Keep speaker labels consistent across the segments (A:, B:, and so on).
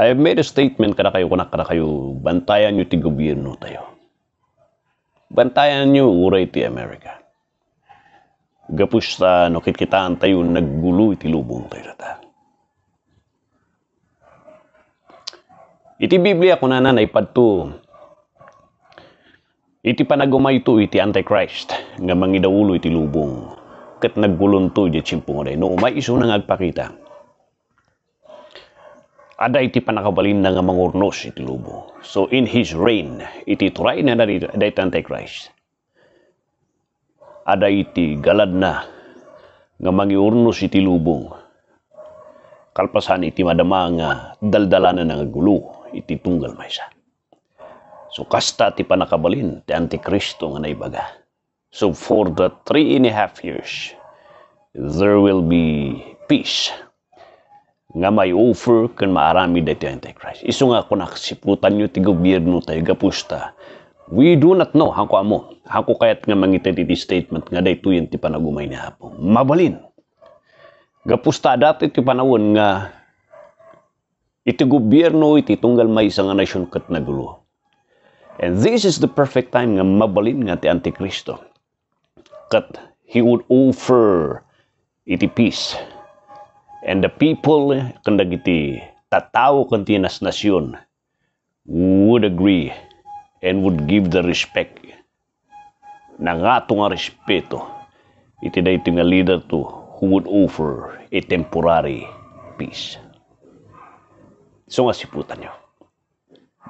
A: I have made a statement kada kayo, kunak kada kayo, bantayan nyo ti gobyerno tayo. Bantayan nyo uray ti Amerika. Gapus ta, no kitkitaan tayo, naggulo iti lubong tayo ta. Iti Biblia ko nanan ay Iti panagumay to iti Antichrist, nga mangidawulo iti lubong. Kat naggulon to, di chimpong no umay iso nang agpakita aday ti panakabalin na nga mangurnos iti lobo. So in his reign, iti turay na na aday ti Antichrist. Aday iti galad na nga mangiurnos iti lubong. Kalpasan iti madama nga daldalanan nga gulo iti tunggal maysa. So kasta ti panakabalin ti Antikristo nga naibaga. So for the three and a half years, there will be peace nga may offer kan maarami dati Antichrist. Iso nga kung nakasiputan nyo ti gobyerno tayo gapusta, we do not know, hangko amo, hangko kayat nga mangita ti statement nga dayto yan ti panagumay ni Apo. Mabalin. Gapusta dati ti panawon nga iti gobyerno iti tunggal may isang nasyon kat nagulo. And this is the perfect time nga mabalin nga ti Antikristo. Kat he would offer iti peace and the people kandagiti tatawo kanti nas nasyon would agree and would give the respect na nga nga respeto iti da nga leader to who would offer a temporary peace. So nga siputan nyo.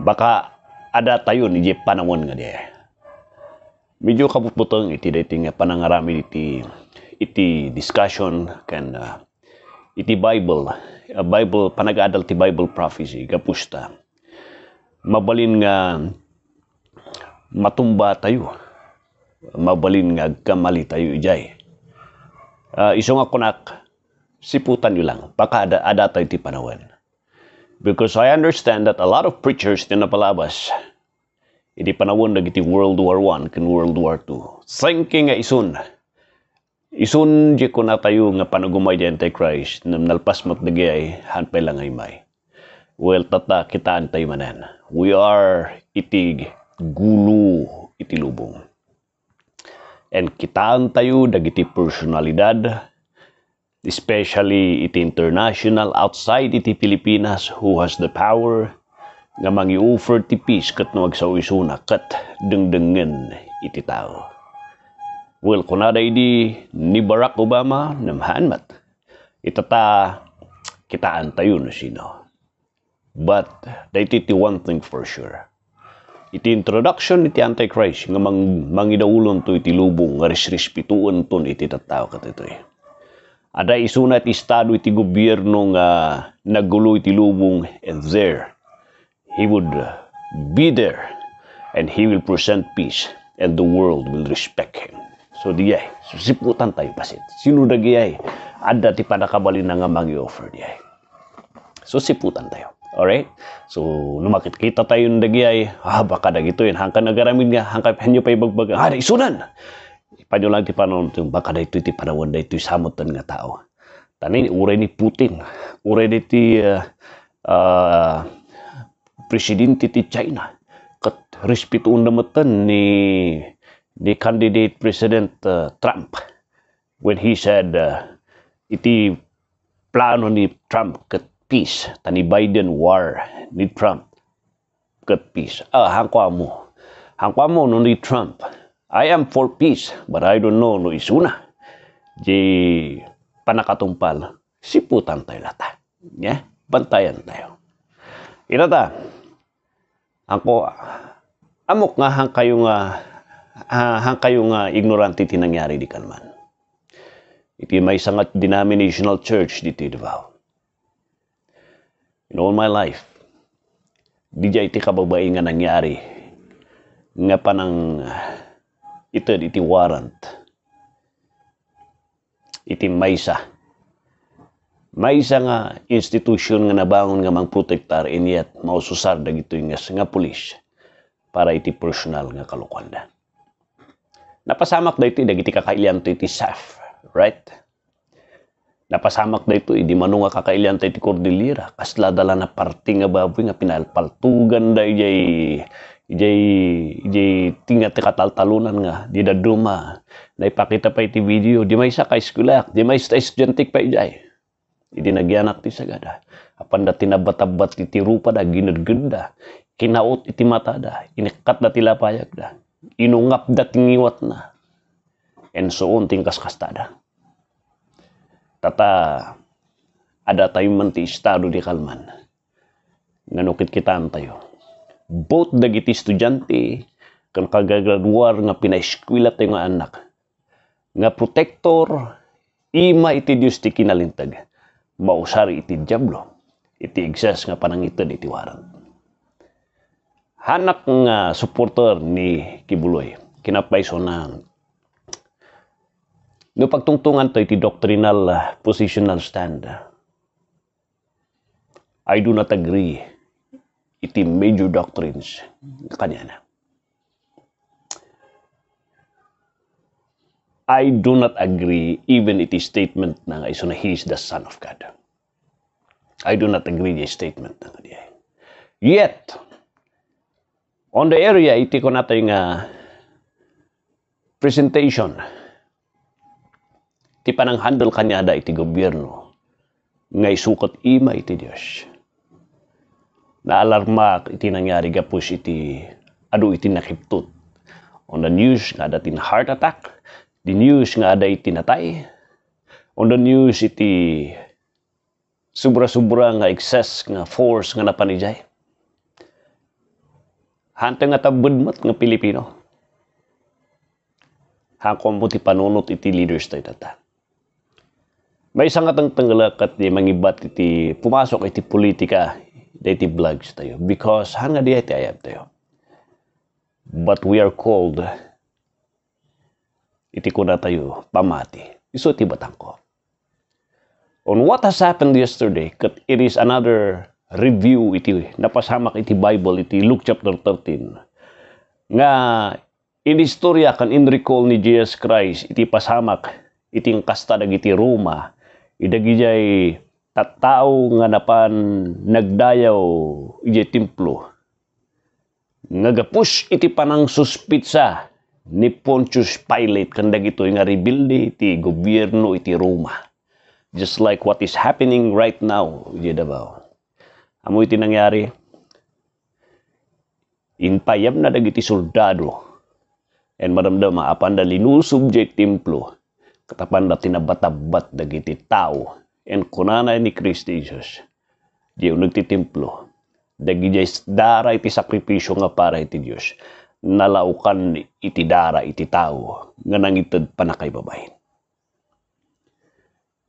A: Baka ada tayo ni Jeff Panawan nga diya. Eh. Medyo kapuputang iti da nga panangarami iti iti discussion kan uh, iti Bible, a uh, Bible panagadal ti Bible prophecy gapusta. Mabalin nga matumba tayo. Mabalin nga kamali tayo ijay. Uh, iso nga kunak siputan nyo lang baka ada, ada tayo ti panawan. Because I understand that a lot of preachers din napalabas iti panawon dagiti World War 1 ken World War 2. Thinking nga isun Isun ko na tayo nga panagumay di Antichrist na nalpas mo't matdagay hanpay lang ay may. Well, tata, kita antay manan. We are itig gulo itilubong. lubong. And kitaan tayo dagiti personalidad, especially iti international outside iti Pilipinas who has the power nga mangi-offer ti peace kat nuwag isuna uisunak kat dengdengen iti tao. Will kunaday di ni Barack Obama na mahanmat. Itata kitaan tayo na sino. But, daititi one thing for sure. Iti introduction iti Antichrist nga mang, mangidaulon to iti lubong nga resrespetuan ton iti tattao katitoy. Eh. Ada isuna iti estado iti gobyerno nga nagulo iti lubong and there he would uh, be there and he will present peace and the world will respect him. so sodiyai susiputan tayo pasit eh? ada ti pada na nga mangi offer so susiputan tayo alright so lumakit kita tayo ng dagiyai ah baka yun. hangka garamin nga hangka penyo pa ibagbag ah sunan, ipanyo lang ti panon baka daytoy ti padawan daytoy samutan nga tao tani uray ni Putin uray ni ti uh, eh, uh, eh, presidente ti China kat respeto undamatan ni the candidate President uh, Trump when he said uh, iti plano ni Trump kat peace ta ni Biden war ni Trump kat peace ah hangkwa mo hangkwa mo no ni Trump I am for peace but I don't know no isuna di panakatumpal siputan tayo lata yeah? bantayan tayo inata ako amok nga hang kayo nga uh, hang kayo nga ignorante ti nangyari di kanman. Iti may sangat denominational church diti Davao. In all my life, di jay ti kababae nga nangyari nga panang ito iti warrant iti maysa maysa nga institution nga nabangon nga mangprotektar and yet maususar dagito nga nga pulis para iti personal nga kalukwanda Napasamak dahito dagiti kakailian to iti Saf, right? Napasamak dahito idi manunga kakailian to iti Cordillera kasla dala na parte nga baboy nga pinalpaltugan da ijay ijay ijay tinga ti kataltalunan nga di daduma naipakita pa iti video di may sa ka eskwelak di may sa estudyante pa ijay Idi nagyanak ti sagada. Apan da tinabatabat iti rupa da ginadganda. Kinaot iti mata da. Inikat da tilapayag da inungap da tingiwat na, and soon ting kaskastada. Tata, ada tayo man ti estado di kalman, nanukit kitaan tayo. Both dagiti estudyante, kan kagagraduar nga pinaeskwila tayo nga anak, nga protector, ima iti Diyos ti kinalintag, mausari iti Diablo, iti Igsas nga panangitan iti warang hanap nga supporter ni Kibuloy. Kinapaiso na no pagtungtungan to iti doctrinal uh, positional stand. I do not agree iti major doctrines kanya na. I do not agree even iti statement ng iso na He is the Son of God. I do not agree the statement ng kanya. Yet, On the area, iti ko nato yung presentation. Iti panang handle kanya da iti gobyerno. nga sukot ima iti Diyos. alarmak iti nangyari gapos iti adu iti nakiptut. On the news nga ada tin heart attack. The news nga ada iti natay. On the news iti subra-subra nga excess nga force nga napanijay hanteng nga tabudmat nga Pilipino. Hakong mo ti panunot iti leaders tayo tata. May isang katang tanggalakat di mangibat iti pumasok iti politika iti vlogs tayo because hanga nga di iti ayab tayo. But we are called iti ko tayo pamati. Iso iti batang ko. On what has happened yesterday, kat it is another review iti napasamak iti Bible iti Luke chapter 13 nga in historia kan in recall ni Jesus Christ iti pasamak iti kasta dagiti Roma idagijay tattao nga napan nagdayaw iti templo nagapus iti panang suspitsa ni Pontius Pilate kan dagito nga rebuild iti gobyerno iti Roma just like what is happening right now iti Davao Amo iti nangyari. Inpayab na dagiti soldado. And maramdama, apan da linusubject templo, katapan da tinabatabat dagiti tao. And kunana ni Christ Jesus, diyo nagtitimplo, dagiti dara iti sakripisyo nga para iti Diyos, nalaukan iti dara iti tao, nga nangitad panakay babayin.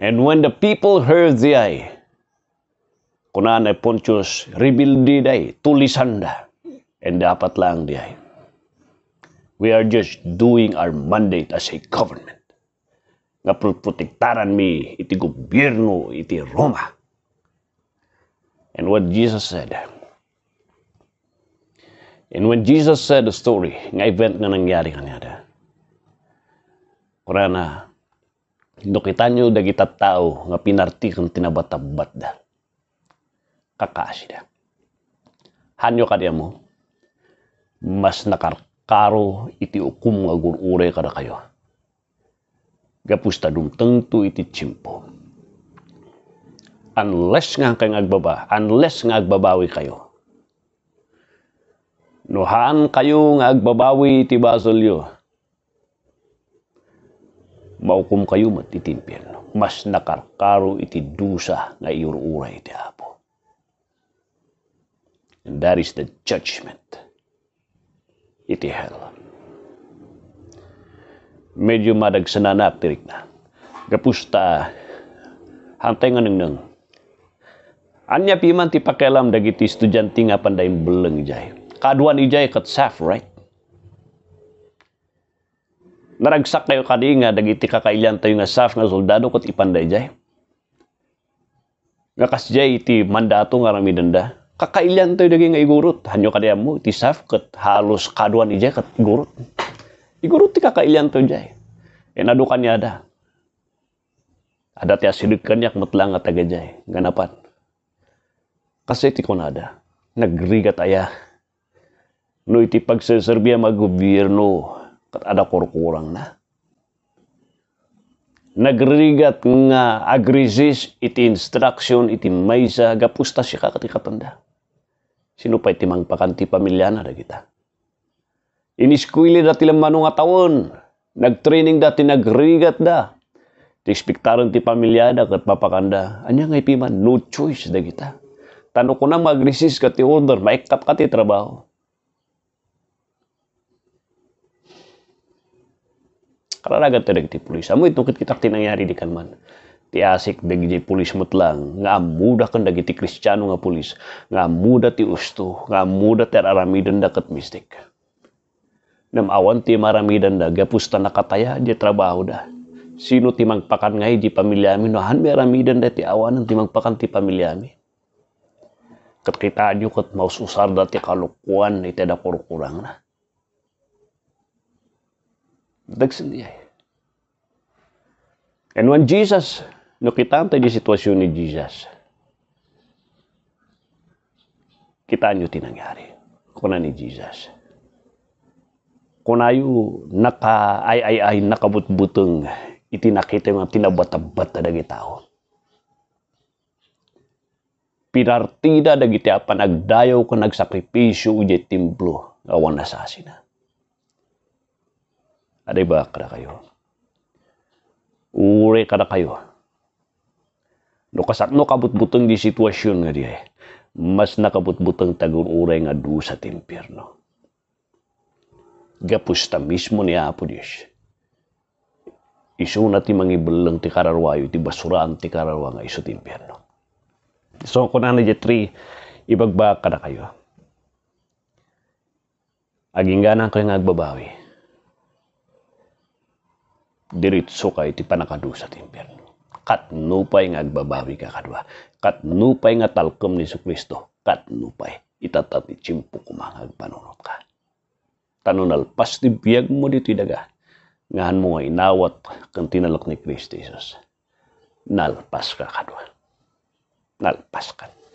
A: And when the people heard the eye, Kuna na Pontius, rebuildi day, tulisan da. And dapat lang diay. We are just doing our mandate as a government. Nga protektaran mi iti gobyerno, iti Roma. And what Jesus said, And when Jesus said the story, nga event na nangyari kanyada, kurana, Indukitan nyo dagitap tao nga pinarti kang tinabatabat da kakaasida hanyo kadiamo mas nakarkaro iti ukum nga gurure kada kayo gapusta dumtengtu iti chimpo unless nga kayong agbaba unless nga agbabawi kayo nuhaan kayo nga agbabawi iti basolyo maukum kayo mat iti impyerno mas nakarkaro iti dusa nga iururay iti apo And that is the judgment. hell. Medyo madagsanana tirik na. Kapusta, Hantay nga nang. Anya piman ti pakelam dagiti estudyante nga pandain beleng jay. Kaduan ijay kat saf, right? Naragsak kayo kadi nga dagiti kakailan tayo nga saf nga soldado kat ipanday jay. Nga kasjay iti mandato nga ramidanda kakailan toy daging igurut hanyo kadiamu tisafket halus kaduan ija ket gurut igurut ti kakailan toy jay enadukannya ada ada tiap sidikan yak metlang atagajay ganapan kasi ti kan ada negeri kataya no iti pagsaserbia magubirno, kat ada kurkurang na nagrigat nga agrisis iti instruction iti maysa gapusta siya kakati Sino pa itimang pakanti pamilyana na kita? Iniskwili da lang manong ataon. Nagtraining da, tinagrigat da. Tispektaron ti pamilyada kat papakanda. Anya nga ipiman, no choice da kita. Tano ko na mag-resist ka ti order, maikap ka ti trabaho. Kararagat tadag ti pulisa mo, itukit kitak ti di kanman. ti asik dagiti pulis mutlang nga muda kan dagiti kristiano nga pulis nga muda ti usto nga muda ti aramidan daket mistik nam awan ti maramidan da gapusta nakataya di trabaho da sino ti magpakan ngay di pamilyami no han aramidan da ti awan ti magpakan ti pamilyami ket kita adyo ket maususar da ti kalukuan iti da kurkurang na dagsen diay and when Jesus No kitante di sitwasyon ni Jesus, kita nyo tinangyari. Kuna ni Jesus. Kunayo naka ay ay ay nakabutbutong itinakita mga tinabatabat na tao. Pinartida dagiti apan nagdayaw ko nagsakripisyo uji templo awan nasasina. Aday ba kada kayo? Uri kada kayo No kasatno kabutbutang di sitwasyon nga di eh. Mas nakabutbutang tagururay nga du sa timpirno. Gapusta mismo ni Apo Diyos. Isu na ti mangibalang ti kararwayo, ti basuraan ti kararwa nga isu ti impyerno. So, kung na ano na three, ibagba ka na kayo. Aging ganang kayo nga agbabawi. Diritso kayo ti panakadu sa ti impyerno katnupay nga agbabawi ka kadwa. Katnupay nga talkom ni Kristo. Katnupay. Itatat itsimpo kumangag panunot ka. Tanunal, pastibiyag mo dito daga. Ngahan mo nga inawat kang tinalok ni Kristo Jesus. Nalpas ka kadwa. Nalpas ka.